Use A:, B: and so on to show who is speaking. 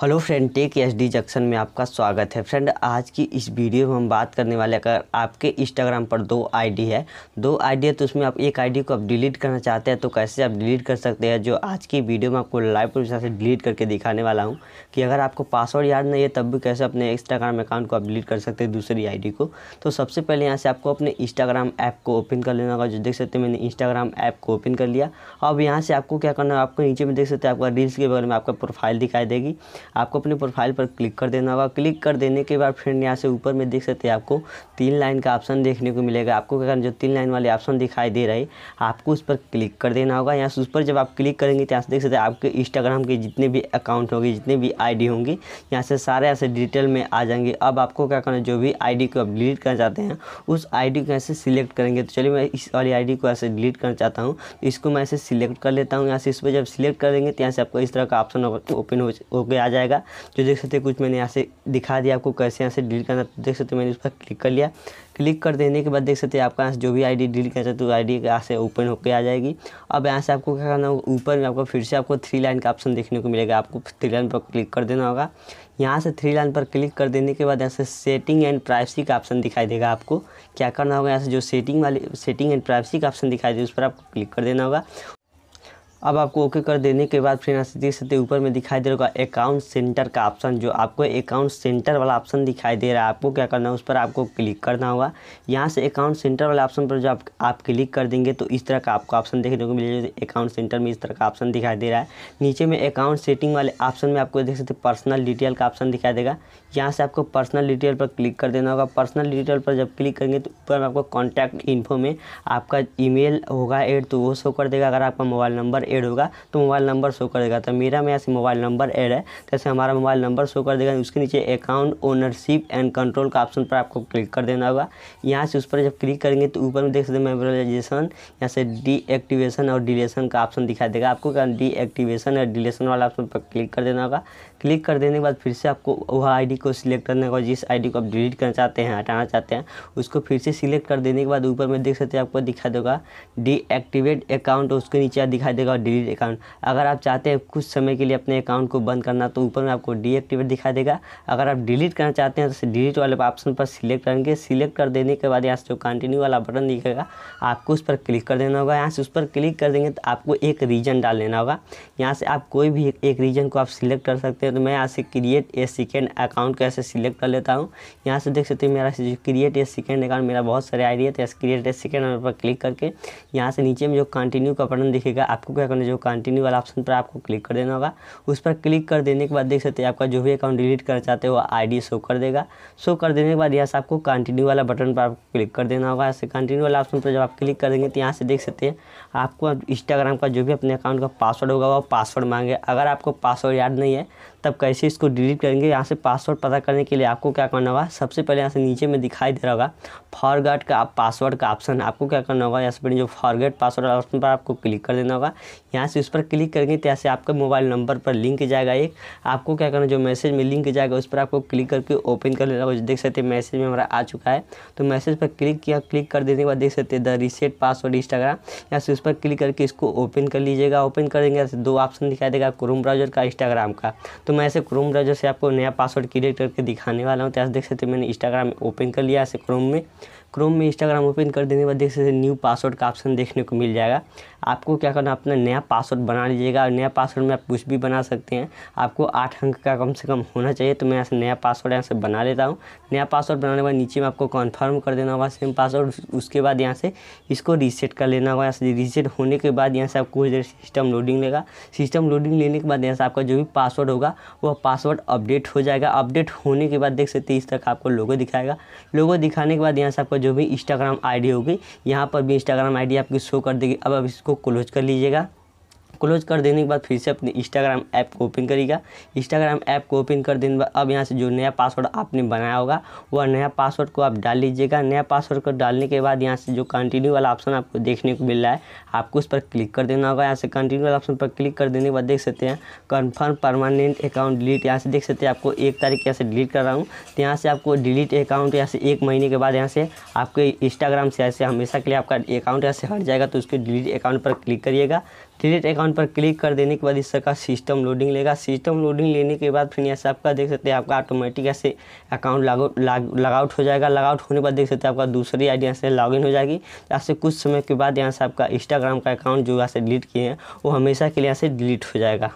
A: hello friend tech S D junction में आपका स्वागत है फ्रेंड आज की इस वीडियो में हम बात करने वाले अगर आपके इंस्टाग्राम पर दो आईडी है दो आईडी है तो उसमें आप एक आईडी को आप डिलीट करना चाहते हैं तो कैसे आप डिलीट कर सकते हैं जो आज की वीडियो में आपको लाइव प्रोफेसर से डिलीट करके दिखाने वाला हूँ कि अगर आपको पासवर्ड याद नहीं है तब भी कैसे अपने इंस्टाग्राम अकाउंट को आप डिलीट कर सकते हैं दूसरी आई को तो सबसे पहले यहाँ से आपको अपने इंस्टाग्राम ऐप को ओपन कर लेना होगा जो देख सकते हैं मैंने इंस्टाग्राम ऐप को ओपन कर लिया अब यहाँ से आपको क्या करना है आपको नीचे में देख सकते हैं आपका रील्स के बगल में आपका प्रोफाइल दिखाई देगी आपको अपने प्रोफाइल पर क्लिक कर देना होगा क्लिक कर देने के बाद फ्रेंड यहाँ से ऊपर में देख सकते हैं आपको तीन लाइन का ऑप्शन देखने को मिलेगा आपको क्या जो तीन लाइन वाले ऑप्शन दिखाई दे रहे आपको उस पर क्लिक कर देना होगा यहाँ से उस पर जब आप क्लिक करेंगे तो यहाँ से देख सकते हैं आपके इंस्टाग्राम के जितने भी अकाउंट होंगे जितने भी आई होंगी यहाँ से सारे ऐसे डिटेल में आ जाएंगे अब आपको क्या करना जो भी आई को आप डिलीट करना चाहते हैं उस आई को ऐसे सिलेक्ट करेंगे तो चलिए मैं इस वाली आई को ऐसे डिलीट करना चाहता हूँ इसको मैं ऐसे सिलेक्ट कर लेता हूँ यहाँ से इस पर जब सिलेक्ट करेंगे तो यहाँ से आपको इस तरह का ऑप्शन ओपन हो गया जाएगा जो देख सकते हैं कुछ मैंने यहाँ से दिखा दिया आपको कैसे यहाँ से डिलीट करना तो देख सकते मैंने उस पर क्लिक कर लिया क्लिक कर देने के बाद देख सकते हैं आपका यहाँ से जो भी आईडी डिलीट करना चाहते हो तो आई डी यहाँ से ओपन होकर आ जाएगी अब यहाँ से आपको क्या करना होगा ऊपर में आपको फिर से आपको थ्री लाइन का ऑप्शन देखने को मिलेगा आपको थ्री लाइन पर क्लिक कर देना होगा यहाँ से थ्री लाइन पर क्लिक कर देने के बाद यहाँ से सेटिंग एंड प्राइवेसी का ऑप्शन दिखाई देगा आपको क्या करना होगा यहाँ से जो सेटिंग वाली सेटिंग एंड प्राइवेसी का ऑप्शन दिखाई देगा उस पर आपको क्लिक कर देना होगा अब आपको ओके कर देने के बाद फिर यहाँ से देख सकते ऊपर में दिखाई दे रहा होगा अकाउंट सेंटर का ऑप्शन जो आपको अकाउंट सेंटर वाला ऑप्शन दिखाई दे रहा है आपको क्या करना है उस पर आपको क्लिक करना होगा यहाँ से अकाउंट सेंटर वाले ऑप्शन पर जो आप, आप क्लिक कर देंगे तो इस तरह का आपको ऑप्शन देखने को मिलेगा अकाउंट सेंटर में इस तरह का ऑप्शन दिखाई दे रहा है नीचे में अकाउंट सेटिंग वाले ऑप्शन में आपको देख सकते पर्सनल डिटेल का ऑप्शन दिखाई देगा यहाँ से आपको पर्सनल डिटेल पर क्लिक कर देना होगा पर्सनल डिटेल पर जब क्लिक करेंगे तो ऊपर में आपको कॉन्टैक्ट इन्फो में आपका ई होगा एड तो वो शो कर देगा अगर आपका मोबाइल नंबर ऐड होगा तो मोबाइल नंबर शो करेगा तो मेरा में ऐसे मोबाइल नंबर ऐड है तो ऐसे हमारा मोबाइल नंबर शो कर देगा उसके नीचे अकाउंट ओनरशिप एंड कंट्रोल का ऑप्शन पर आपको क्लिक कर देना होगा यहाँ से उस पर जब क्लिक करेंगे तो ऊपर में देख सकते हैं मेमोराइजेशन यहाँ से डीएक्टिवेशन और डिलेशन का ऑप्शन दिखाई देगा आपको क्या डीएक्टिवेशन या डिलेशन वाला ऑप्शन पर क्लिक कर देना होगा क्लिक कर देने के बाद फिर से आपको वह आई को सिलेक्ट करना होगा जिस आई को आप डिलीट करना चाहते हैं हटाना चाहते हैं उसको फिर से सिलेक्ट कर देने के बाद ऊपर में देख सकते हैं आपको दिखा देगा डीएक्टिवेट अकाउंट उसके नीचे दिखाई देगा डिलीट अकाउंट अगर आप चाहते हैं कुछ समय के लिए अपने अकाउंट को बंद करना तो ऊपर में आपको डीएक्टिवेट दिखा देगा अगर आप डिलीट करना चाहते हैं तो डिलीट वाले ऑप्शन पर सिलेक्ट करेंगे सिलेक्ट कर देने के बाद यहाँ से जो कंटिन्यू वाला बटन दिखेगा आपको उस पर क्लिक कर देना होगा यहाँ से उस पर क्लिक कर देंगे तो आपको एक रीजन डाल लेना होगा यहाँ से आप कोई भी एक रीजन को आप सिलेक्ट कर सकते हैं तो मैं यहाँ से क्रिएट ए सेकेंड अकाउंट को ऐसे सिलेक्ट कर लेता हूँ यहाँ से देख सकते हैं मेरा क्रिएट ए सेकेंड अकाउंट मेरा बहुत सारे आई रही है तो क्रिएट ए सेकेंड पर क्लिक करके यहाँ से नीचे में जो कंटिन्यू का बटन दिखेगा आपको क्या करना जो कंटिन्यू वाला ऑप्शन पर आपको क्लिक कर देना होगा उस पर क्लिक कर देने के बाद देख सकते हैं आपका जो भी अकाउंट डिलीट करना चाहते हो डी शो कर देगा शो कर देने के बाद यहाँ से आपको कंटिन्यू वाला बटन पर आपको क्लिक कर देना होगा ऐसे कंटिन्यू वाला ऑप्शन पर जब आप क्लिक कर देंगे तो यहाँ से देख सकते हैं आपको इंस्टाग्राम का जो भी अपने अकाउंट का पासवर्ड होगा वो पासवर्ड मांगे अगर आपको पासवर्ड याद नहीं है तब कैसे इसको डिलीट करेंगे यहाँ से पासवर्ड पता करने के लिए आपको क्या करना होगा सबसे पहले यहाँ से नीचे में दिखाई दे रहा होगा फॉरगेट का पासवर्ड का ऑप्शन आपको क्या करना होगा यहाँ से जो फॉरगेट पासवर्ड ऑप्शन पर आपको क्लिक कर देना होगा यहाँ से उस पर क्लिक करेंगे तो यहाँ से आपके मोबाइल नंबर पर लिंक जाएगा एक आपको क्या करना जो मैसेज में लिंक जाएगा उस पर आपको क्लिक करके ओपन कर लेना होगा देख सकते हैं मैसेज में हमारा आ चुका है तो मैसेज पर क्लिक किया क्लिक कर देने के बाद देख सकते हैं द रिसेट पासवर्ड इंस्टाग्राम यहाँ से उस पर क्लिक करके इसको ओपन कर लीजिएगा ओपन करेंगे तो दो ऑप्शन दिखाई देगा क्रोम ब्राउजर का इंस्टाग्राम का तो तो मैं ऐसे क्रोम ब्राउजर से आपको नया पासवर्ड क्रिएट करके दिखाने वाला हूँ तो ऐसे देख सकते मैंने इंस्टाग्राम ओपन कर लिया ऐसे क्रोम में क्रोम में इंस्टाग्राम ओपन कर देने के बाद देख सकते न्यू पासवर्ड का ऑप्शन देखने को मिल जाएगा आपको क्या करना अपना नया पासवर्ड बना लीजिएगा और नया पासवर्ड में आप कुछ भी बना सकते हैं आपको आठ अंक का कम से कम होना चाहिए तो मैं यहाँ से नया पासवर्ड यहाँ से बना लेता हूँ नया पासवर्ड बनाने के बाद नीचे में आपको कन्फर्म कर देना होगा सेम पासवर्ड उसके बाद यहाँ से इसको रीसेट कर लेना होगा यहाँ से रीसेट होने के बाद यहाँ से आपको कुछ देर सिस्टम लोडिंग लेगा सिस्टम लोडिंग लेने के बाद यहाँ से आपका जो भी पासवर्ड होगा वो पासवर्ड अपडेट हो जाएगा अपडेट होने के बाद देख सकते हैं इस तक आपको लोगो दिखाएगा लोगो दिखाने के बाद यहाँ से आपको जो भी इंस्टाग्राम आईडी होगी यहाँ पर भी इंस्टाग्राम आईडी आपकी शो कर देगी अब अब इसको क्लोज कर लीजिएगा क्लोज कर देने के बाद फिर से अपने इंस्टाग्राम ऐप को ओपन करिएगा इंस्टाग्राम ऐप को ओपन कर देने के बाद अब यहाँ से जो नया पासवर्ड आपने बनाया होगा वह नया पासवर्ड को आप डाल लीजिएगा नया पासवर्ड को डालने के बाद यहाँ से जो कंटिन्यू वाला ऑप्शन आपको देखने को मिल रहा है आपको उस पर क्लिक कर देना होगा यहाँ से कंटिन्यू वाला ऑप्शन पर क्लिक कर देने के बाद देख सकते हैं कन्फर्म परमानेंट अकाउंट डिलीट यहाँ से देख सकते हैं आपको एक तारीख यहाँ से डिलीट कर रहा हूँ तो यहाँ से आपको डिलीट अकाउंट यहाँ से एक महीने के बाद यहाँ से आपके इंस्टाग्राम से ऐसे हमेशा के लिए आपका अकाउंट यहाँ से हट जाएगा तो उसके डिलीट अकाउंट पर क्लिक करिएगा क्रिएट अकाउंट पर क्लिक कर देने के बाद इस तरह का सिस्टम लोडिंग लेगा सिस्टम लोडिंग लेने के बाद फिर यहाँ से आपका देख सकते हैं आपका ऑटोमेटिक ऐसे अकाउंट लागू लाग, लगाउट हो जाएगा लागआउट होने के बाद देख सकते हैं आपका दूसरी आई डी से लॉग हो जाएगी यहाँ से कुछ समय के बाद यहाँ से आपका इंस्टाग्राम का अकाउंट जो यहाँ से डिलीट किए हैं वो हमेशा के लिए यहाँ से डिलीट हो जाएगा